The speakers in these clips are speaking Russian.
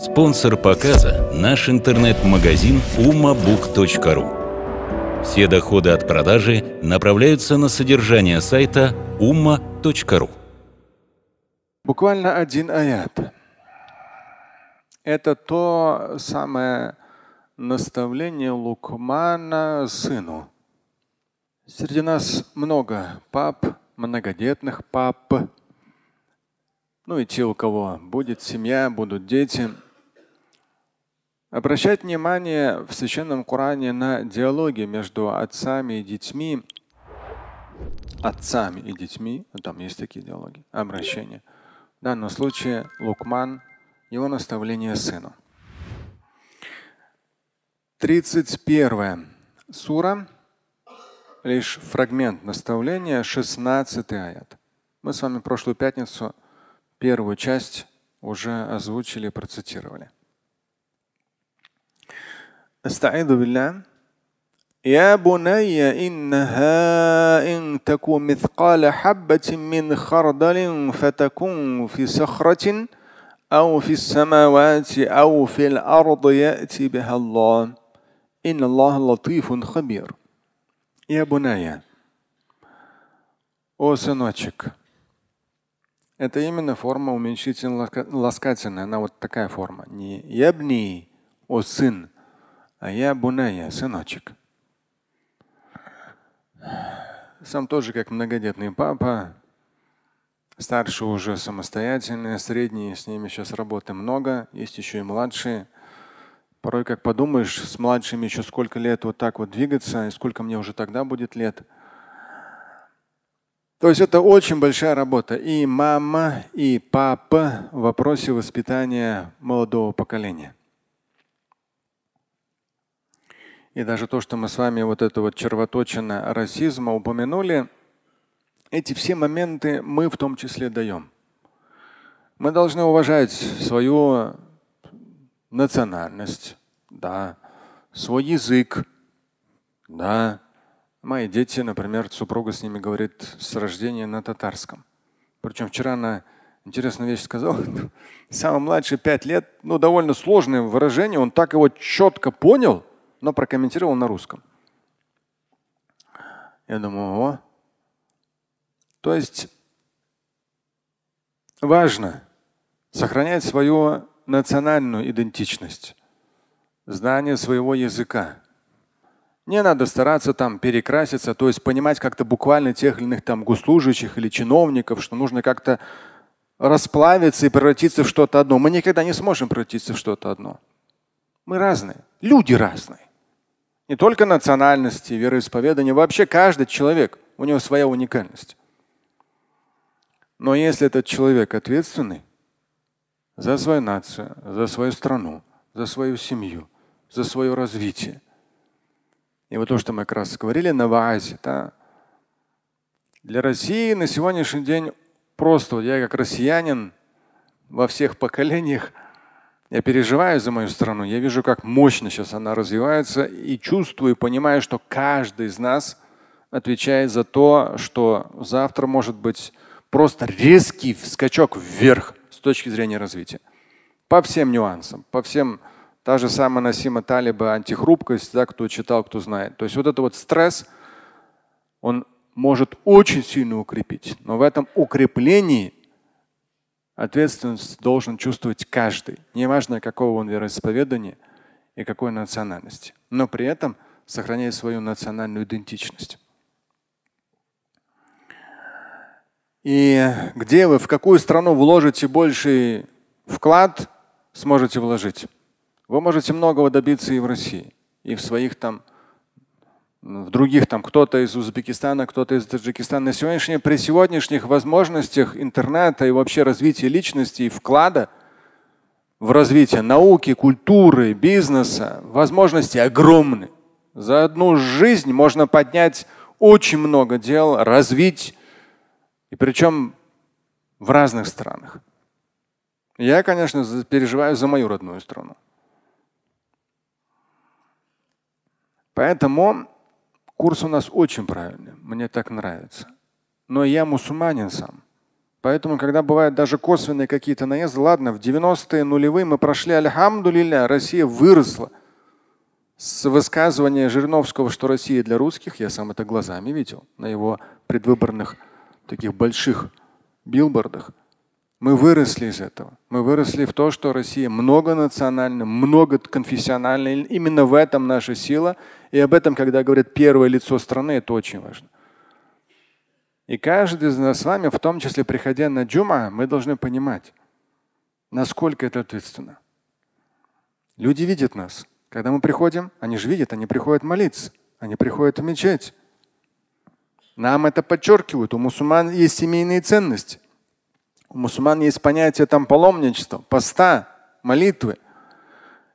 Спонсор показа – наш интернет-магазин umabook.ru. Все доходы от продажи направляются на содержание сайта umma.ru. Буквально один аят. Это то самое наставление Лукмана сыну. Среди нас много пап, многодетных пап, ну и те, у кого будет семья, будут дети – Обращать внимание в священном Коране на диалоги между отцами и детьми, отцами и детьми, ну, там есть такие диалоги, обращения. В данном случае Лукман, его наставление сыну. 31 сура, лишь фрагмент наставления, 16 аят. Мы с вами прошлую пятницу первую часть уже озвучили процитировали. استعيذ بالله يا بني إنها إن تك مثقال حبة من خردل فتكون في صخرة أو في السماوات أو في الأرض يأتي بها الله إن الله لطيف خبير يا بني О, сыночек. Это именно форма уменьшительно-ласкательная. Она вот такая форма. Не ябни, о сын. А Я буная, сыночек. Сам тоже как многодетный папа. Старшие уже самостоятельные, средние, с ними сейчас работы много. Есть еще и младшие. Порой, как подумаешь, с младшими еще сколько лет вот так вот двигаться, и сколько мне уже тогда будет лет. То есть это очень большая работа. И мама, и папа в вопросе воспитания молодого поколения. И даже то, что мы с вами вот это вот червоточина расизма упомянули, эти все моменты мы в том числе даем. Мы должны уважать свою национальность, да, свой язык, да. Мои дети, например, супруга с ними говорит с рождения на татарском. Причем вчера она интересную вещь сказала. Самый младший пять лет, ну довольно сложное выражение, он так его четко понял – но прокомментировал на русском. Я думаю, о. То есть важно сохранять свою национальную идентичность, знание своего языка. Не надо стараться там перекраситься, то есть понимать как-то буквально тех или иных там госслужащих или чиновников, что нужно как-то расплавиться и превратиться в что-то одно. Мы никогда не сможем превратиться в что-то одно. Мы разные. Люди разные. Не только национальности, вероисповедания, вообще каждый человек, у него своя уникальность. Но если этот человек ответственный за свою нацию, за свою страну, за свою семью, за свое развитие, и вот то, что мы как раз говорили на ВААЗе, да, для России на сегодняшний день просто, вот я как россиянин во всех поколениях – я переживаю за мою страну, я вижу, как мощно сейчас она развивается и чувствую, и понимаю, что каждый из нас отвечает за то, что завтра может быть просто резкий скачок вверх с точки зрения развития. По всем нюансам, по всем та же самая Насима Талиба, антихрупкость, да, кто читал, кто знает. То есть вот этот вот стресс, он может очень сильно укрепить. Но в этом укреплении Ответственность должен чувствовать каждый, неважно какого он вероисповедания и какой национальности, но при этом сохраняя свою национальную идентичность. И где вы, в какую страну вложите больший вклад, сможете вложить. Вы можете многого добиться и в России, и в своих там в других, там кто-то из Узбекистана, кто-то из Таджикистана. На сегодняшний, при сегодняшних возможностях интернета и вообще развития личности и вклада в развитие науки, культуры, бизнеса, возможности огромны. За одну жизнь можно поднять очень много дел, развить, и причем в разных странах. Я, конечно, переживаю за мою родную страну. Поэтому Курс у нас очень правильный, мне так нравится. Но я мусульманин сам. Поэтому, когда бывают даже косвенные какие-то наезды, ладно, в 90-е нулевые мы прошли, альхамдулилля, Россия выросла. С высказывания Жириновского, что Россия для русских, я сам это глазами видел на его предвыборных таких больших билбордах. Мы выросли из этого. Мы выросли в то, что Россия многонациональна, многоконфессиональна. Именно в этом наша сила. И об этом, когда говорят первое лицо страны, это очень важно. И каждый из нас с вами, в том числе приходя на джума, мы должны понимать, насколько это ответственно. Люди видят нас. Когда мы приходим, они же видят, они приходят молиться, они приходят в мечеть. Нам это подчеркивают. У мусульман есть семейные ценности – у мусульман есть понятие там паломничества, поста, молитвы.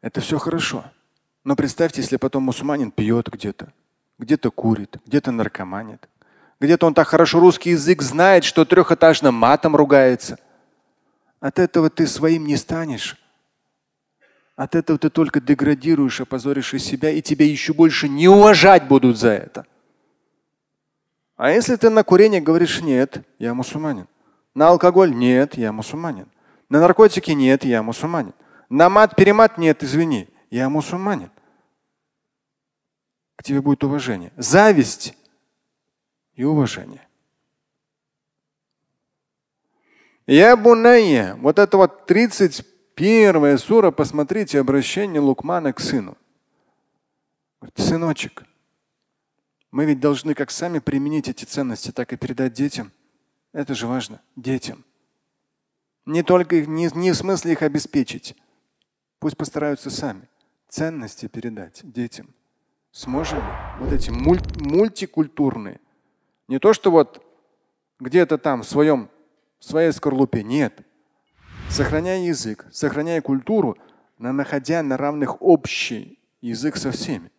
Это все хорошо. Но представьте, если потом мусульманин пьет где-то, где-то курит, где-то наркоманит, где-то он так хорошо русский язык знает, что трехэтажным матом ругается. От этого ты своим не станешь. От этого ты только деградируешь, опозоришь и себя, и тебя еще больше не уважать будут за это. А если ты на курение говоришь, нет, я мусульманин. На алкоголь? Нет, я мусульманин. На наркотики? Нет, я мусульманин. На мат-перемат? Нет, извини, я мусульманин. К тебе будет уважение. Зависть и уважение. Я бунайя. Вот это вот 31 сура, посмотрите обращение Лукмана к сыну. сыночек, мы ведь должны как сами применить эти ценности, так и передать детям. Это же важно. Детям. Не только их, не, не в смысле их обеспечить. Пусть постараются сами. Ценности передать детям. Сможем ли? Вот эти муль, мультикультурные. Не то, что вот где-то там в своем, в своей скорлупе. Нет. Сохраняя язык, сохраняя культуру, но находя на равных общий язык со всеми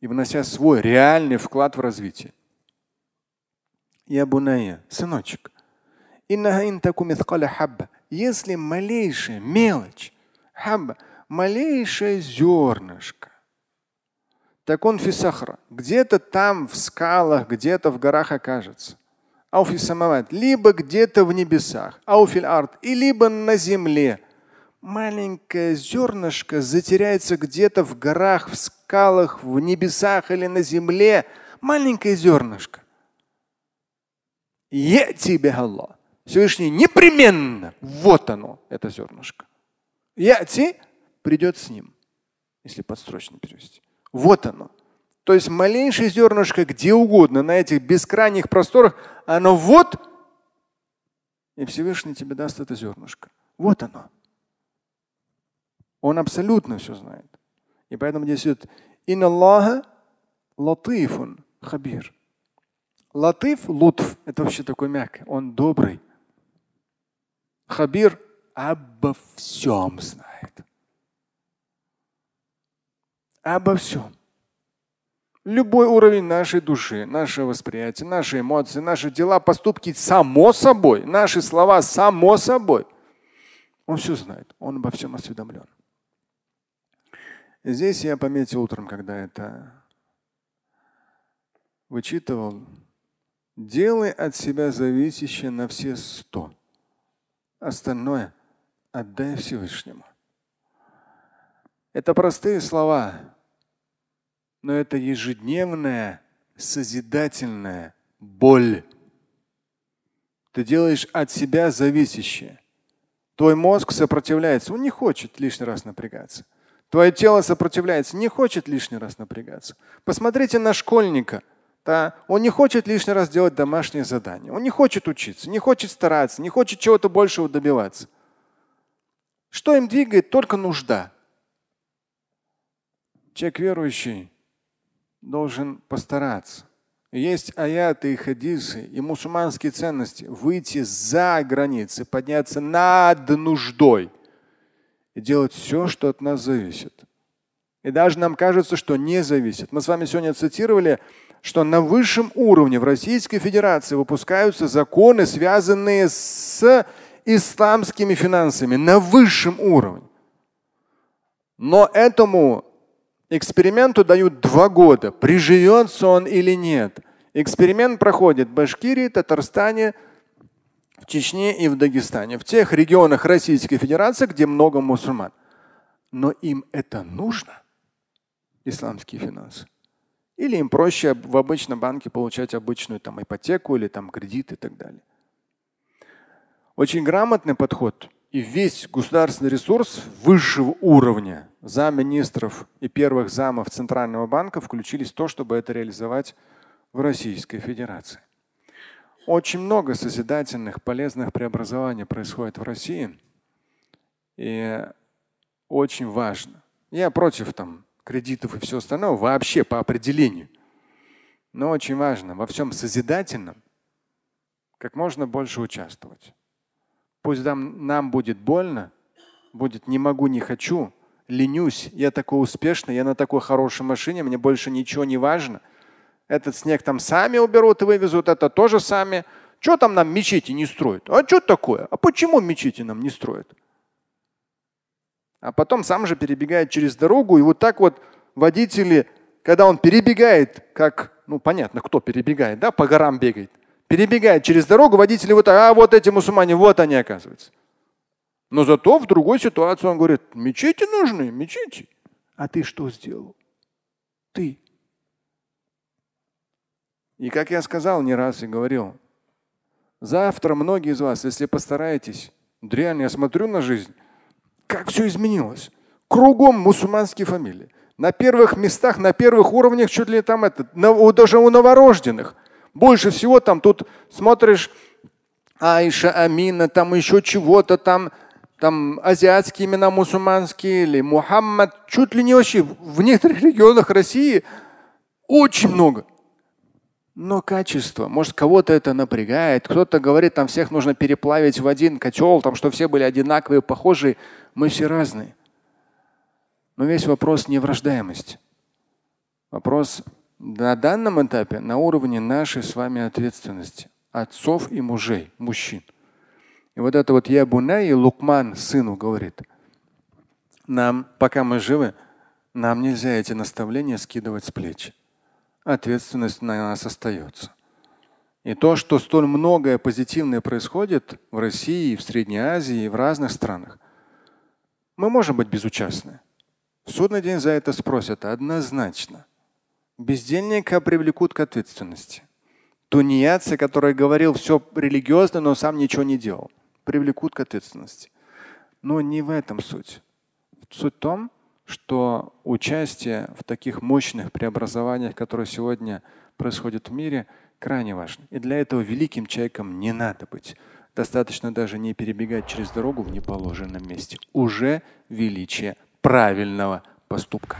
и внося свой реальный вклад в развитие я буная, сыночек, если малейшая мелочь, хабба, малейшее зернышко, так он фисахра, где-то там в скалах, где-то в горах окажется. Ауфи самават, либо где-то в небесах, ауфиль арт, и либо на земле. Маленькое зернышко затеряется где-то в горах, в скалах, в небесах или на земле. Маленькое зернышко тебе Аллах. Всевышний непременно, вот оно, это зернышко. Яти придет с ним, если подстрочно перевести. Вот оно. То есть малейшее зернышко где угодно, на этих бескрайних просторах, оно вот, и Всевышний тебе даст это зернышко. Вот оно. Он абсолютно все знает. И поэтому здесь идет «Ин Аллаха латифун хабир». Латыф, лутф – это вообще такой мягкий, он добрый. Хабир обо всем знает. Обо всем. Любой уровень нашей души, наше восприятие, наши эмоции, наши дела, поступки само собой, наши слова само собой. Он все знает, он обо всем осведомлен. Здесь я пометил утром, когда это вычитывал, Делай от себя зависящее на все сто. Остальное отдай Всевышнему. Это простые слова, но это ежедневная, созидательная боль. Ты делаешь от себя зависящее. Твой мозг сопротивляется, он не хочет лишний раз напрягаться. Твое тело сопротивляется, не хочет лишний раз напрягаться. Посмотрите на школьника – да? Он не хочет лишний раз делать домашнее задание, Он не хочет учиться, не хочет стараться, не хочет чего-то большего добиваться. Что им двигает? Только нужда. Человек верующий должен постараться. Есть аяты и хадисы, и мусульманские ценности. Выйти за границы, подняться над нуждой и делать все, что от нас зависит. И даже нам кажется, что не зависит. Мы с вами сегодня цитировали что на высшем уровне в Российской Федерации выпускаются законы, связанные с исламскими финансами, на высшем уровне. Но этому эксперименту дают два года, приживется он или нет. Эксперимент проходит в Башкирии, Татарстане, в Чечне и в Дагестане, в тех регионах Российской Федерации, где много мусульман. Но им это нужно, исламские финансы. Или им проще в обычном банке получать обычную там, ипотеку или там, кредит и так далее. Очень грамотный подход и весь государственный ресурс высшего уровня замминистров и первых замов Центрального банка включились в то, чтобы это реализовать в Российской Федерации. Очень много созидательных, полезных преобразований происходит в России. И очень важно. Я против там, кредитов и все остальное вообще по определению. Но очень важно во всем созидательном как можно больше участвовать. Пусть нам, нам будет больно, будет не могу, не хочу, ленюсь, я такой успешный, я на такой хорошей машине, мне больше ничего не важно. Этот снег там сами уберут и вывезут, это тоже сами. Что там нам мечети не строят? А что такое? А почему мечети нам не строят? а потом сам же перебегает через дорогу. И вот так вот водители, когда он перебегает, как, ну понятно, кто перебегает, да, по горам бегает, перебегает через дорогу, водители вот так, а вот эти мусульмане, вот они оказываются. Но зато в другой ситуации он говорит, мечети нужны, мечети. А ты что сделал? Ты. И как я сказал не раз и говорил, завтра многие из вас, если постараетесь, реально я смотрю на жизнь, как все изменилось. Кругом мусульманские фамилии. На первых местах, на первых уровнях, чуть ли там это, на, даже у новорожденных. Больше всего там тут смотришь Айша, Амина, там еще чего-то, там, там азиатские имена мусульманские или Мухаммад. Чуть ли не вообще в некоторых регионах России очень много но качество. Может, кого-то это напрягает. Кто-то говорит, там всех нужно переплавить в один котел, там, что все были одинаковые, похожие. Мы все разные. Но весь вопрос не в Вопрос на данном этапе на уровне нашей с вами ответственности отцов и мужей, мужчин. И вот это вот я и Лукман сыну говорит, нам, пока мы живы, нам нельзя эти наставления скидывать с плеч ответственность на нас остается. И то, что столь многое позитивное происходит в России, в Средней Азии в разных странах, мы можем быть безучастны. В судный день за это спросят однозначно. Бездельника привлекут к ответственности. Тунеядца, который говорил все религиозно, но сам ничего не делал, привлекут к ответственности. Но не в этом суть. Суть в том, что участие в таких мощных преобразованиях, которые сегодня происходят в мире, крайне важно. И для этого великим человеком не надо быть. Достаточно даже не перебегать через дорогу в неположенном месте. Уже величие правильного поступка.